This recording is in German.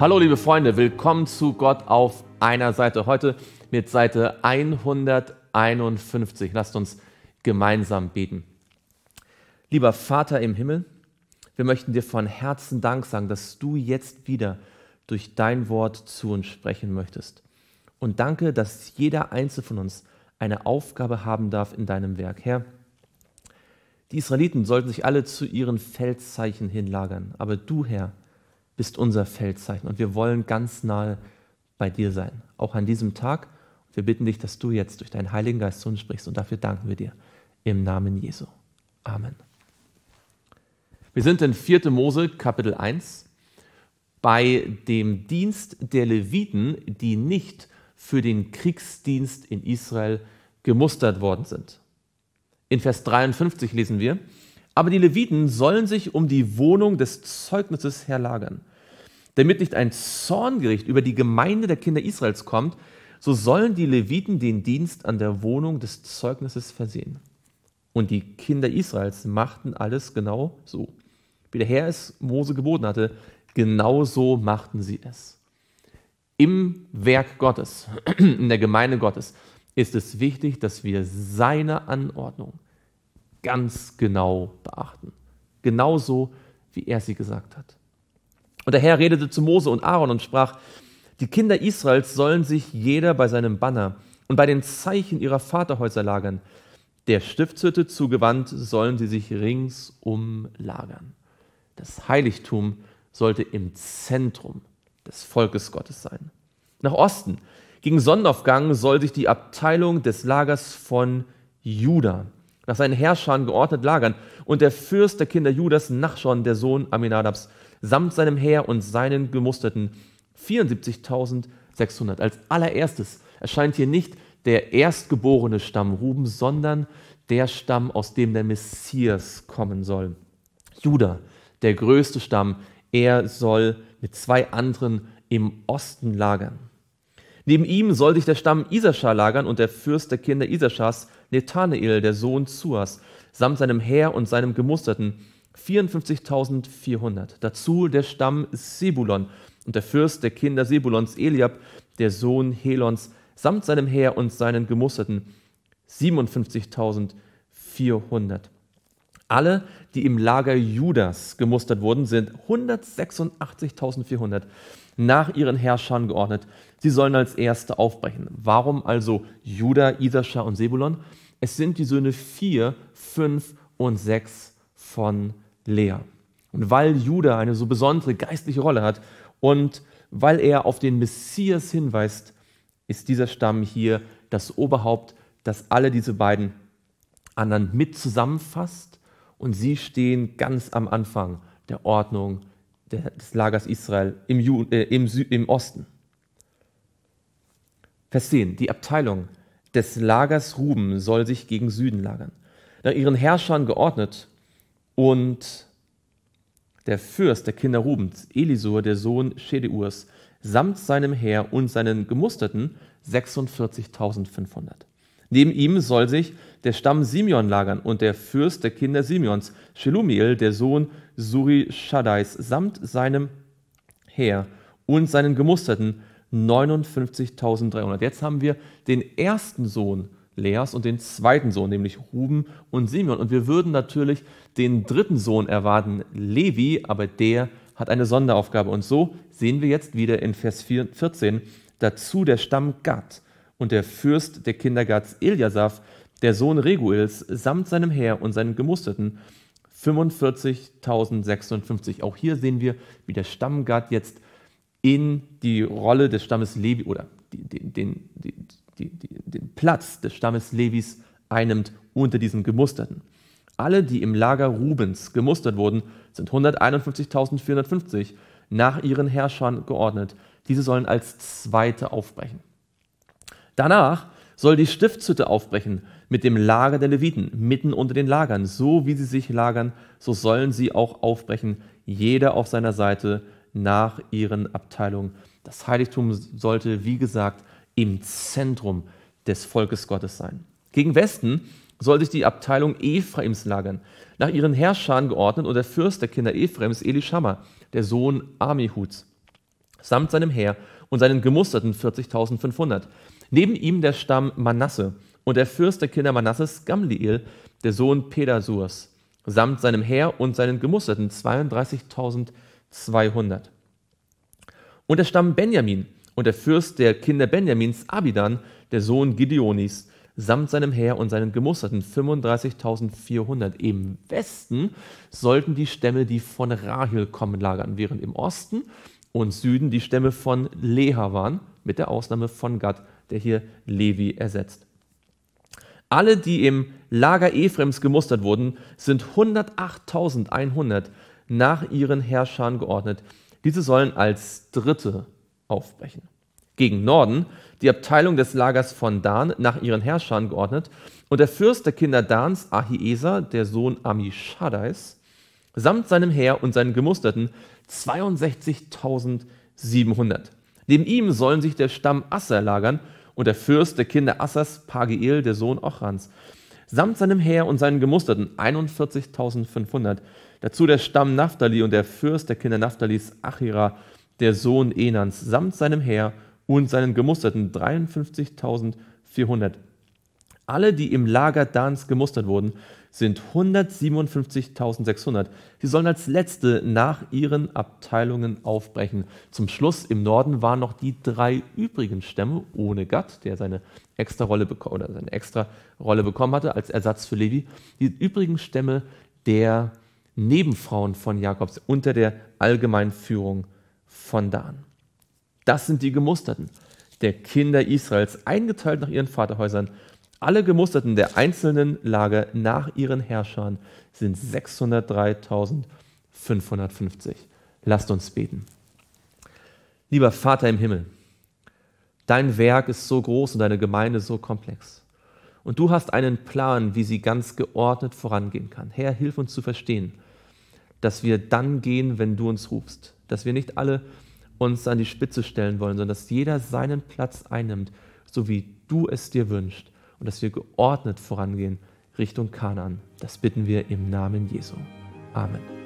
Hallo liebe Freunde, willkommen zu Gott auf einer Seite. Heute mit Seite 151. Lasst uns gemeinsam beten. Lieber Vater im Himmel, wir möchten dir von Herzen Dank sagen, dass du jetzt wieder durch dein Wort zu uns sprechen möchtest. Und danke, dass jeder Einzelne von uns eine Aufgabe haben darf in deinem Werk. Herr, die Israeliten sollten sich alle zu ihren Feldzeichen hinlagern, aber du, Herr, bist unser Feldzeichen und wir wollen ganz nahe bei dir sein, auch an diesem Tag. Wir bitten dich, dass du jetzt durch deinen Heiligen Geist zu uns sprichst und dafür danken wir dir im Namen Jesu. Amen. Wir sind in 4. Mose Kapitel 1 bei dem Dienst der Leviten, die nicht für den Kriegsdienst in Israel gemustert worden sind. In Vers 53 lesen wir, aber die Leviten sollen sich um die Wohnung des Zeugnisses herlagern damit nicht ein Zorngericht über die Gemeinde der Kinder Israels kommt, so sollen die Leviten den Dienst an der Wohnung des Zeugnisses versehen. Und die Kinder Israels machten alles genau so. Wie der Herr es Mose geboten hatte, genau so machten sie es. Im Werk Gottes, in der Gemeinde Gottes, ist es wichtig, dass wir seine Anordnung ganz genau beachten. Genauso, wie er sie gesagt hat. Und der Herr redete zu Mose und Aaron und sprach, die Kinder Israels sollen sich jeder bei seinem Banner und bei den Zeichen ihrer Vaterhäuser lagern. Der Stiftshütte zugewandt sollen sie sich ringsum lagern. Das Heiligtum sollte im Zentrum des Volkes Gottes sein. Nach Osten, gegen Sonnenaufgang, soll sich die Abteilung des Lagers von Juda nach seinen Herrschern geordnet lagern und der Fürst der Kinder Judas, Nachschon, der Sohn Aminadabs, samt seinem Heer und seinen gemusterten 74.600. Als allererstes erscheint hier nicht der erstgeborene Stamm Ruben, sondern der Stamm, aus dem der Messias kommen soll. Judah, der größte Stamm, er soll mit zwei anderen im Osten lagern. Neben ihm soll sich der Stamm Isaschar lagern und der Fürst der Kinder Isaschars, Nethanael, der Sohn Zuas, samt seinem Heer und seinem Gemusterten 54.400. Dazu der Stamm Sebulon und der Fürst der Kinder Sebulons Eliab, der Sohn Helons, samt seinem Heer und seinen Gemusterten 57.400. Alle, die im Lager Judas gemustert wurden, sind 186.400 nach ihren Herrschern geordnet. Sie sollen als Erste aufbrechen. Warum also Juda, Isascha und Sebulon? Es sind die Söhne 4, 5 und 6 von leer. Und weil Judah eine so besondere geistliche Rolle hat und weil er auf den Messias hinweist, ist dieser Stamm hier das Oberhaupt, das alle diese beiden anderen mit zusammenfasst und sie stehen ganz am Anfang der Ordnung des Lagers Israel im, Ju äh, im, im Osten. Vers 10. Die Abteilung des Lagers Ruben soll sich gegen Süden lagern. Nach ihren Herrschern geordnet und der Fürst der Kinder Rubens, Elisur, der Sohn Schedeurs, samt seinem Heer und seinen Gemusterten 46.500. Neben ihm soll sich der Stamm Simeon lagern und der Fürst der Kinder Simeons, Shelumiel, der Sohn Suri-Shaddais, samt seinem Heer und seinen Gemusterten 59.300. Jetzt haben wir den ersten Sohn Leas und den zweiten Sohn, nämlich Ruben und Simeon. Und wir würden natürlich den dritten Sohn erwarten, Levi, aber der hat eine Sonderaufgabe. Und so sehen wir jetzt wieder in Vers 14 dazu der Stamm Gad und der Fürst der Kinder Gads Eliasaph, der Sohn Reguils, samt seinem Heer und seinen Gemusterten 45.056. Auch hier sehen wir, wie der Stamm Gad jetzt in die Rolle des Stammes Levi oder den, den, den, die, die, den Platz des Stammes Levis einnimmt unter diesen Gemusterten. Alle, die im Lager Rubens gemustert wurden, sind 151.450 nach ihren Herrschern geordnet. Diese sollen als Zweite aufbrechen. Danach soll die Stiftshütte aufbrechen mit dem Lager der Leviten, mitten unter den Lagern. So wie sie sich lagern, so sollen sie auch aufbrechen, jeder auf seiner Seite nach ihren Abteilungen. Das Heiligtum sollte, wie gesagt, im Zentrum des Volkes Gottes sein. Gegen Westen soll sich die Abteilung Ephraims lagern, nach ihren Herrschern geordnet und der Fürst der Kinder Ephraims, Elishama, der Sohn Amihuts, samt seinem Heer und seinen gemusterten 40.500. Neben ihm der Stamm Manasse und der Fürst der Kinder Manasses, Gamliel, der Sohn Pedasurs, samt seinem Heer und seinen gemusterten 32.200. Und der Stamm Benjamin, und der Fürst der Kinder Benjamins, Abidan, der Sohn Gideonis, samt seinem Heer und seinen gemusterten 35.400 im Westen sollten die Stämme, die von Rahel kommen, lagern, während im Osten und Süden die Stämme von Leha waren, mit der Ausnahme von Gad, der hier Levi ersetzt. Alle, die im Lager Ephrems gemustert wurden, sind 108.100 nach ihren Herrschern geordnet. Diese sollen als Dritte aufbrechen. Gegen Norden die Abteilung des Lagers von Dan nach ihren Herrschern geordnet und der Fürst der Kinder Dans, Ahieser, der Sohn Amishadais, samt seinem Heer und seinen Gemusterten 62.700. Neben ihm sollen sich der Stamm Asser lagern und der Fürst der Kinder Assas, Pageel, der Sohn Ochrans, samt seinem Heer und seinen Gemusterten 41.500. Dazu der Stamm Naphtali und der Fürst der Kinder Naphtalis, Achira, der Sohn Enans, samt seinem Heer und seinen Gemusterten 53.400. Alle, die im Lager Dans gemustert wurden, sind 157.600. Sie sollen als letzte nach ihren Abteilungen aufbrechen. Zum Schluss im Norden waren noch die drei übrigen Stämme ohne Gatt, der seine extra Rolle oder seine extra Rolle bekommen hatte als Ersatz für Levi. Die übrigen Stämme der Nebenfrauen von Jakobs unter der allgemeinen Führung von Dan. Das sind die Gemusterten der Kinder Israels, eingeteilt nach ihren Vaterhäusern. Alle Gemusterten der einzelnen Lager nach ihren Herrschern sind 603.550. Lasst uns beten. Lieber Vater im Himmel, dein Werk ist so groß und deine Gemeinde so komplex. Und du hast einen Plan, wie sie ganz geordnet vorangehen kann. Herr, hilf uns zu verstehen, dass wir dann gehen, wenn du uns rufst. Dass wir nicht alle uns an die Spitze stellen wollen, sondern dass jeder seinen Platz einnimmt, so wie du es dir wünschst. Und dass wir geordnet vorangehen Richtung Kanan. Das bitten wir im Namen Jesu. Amen.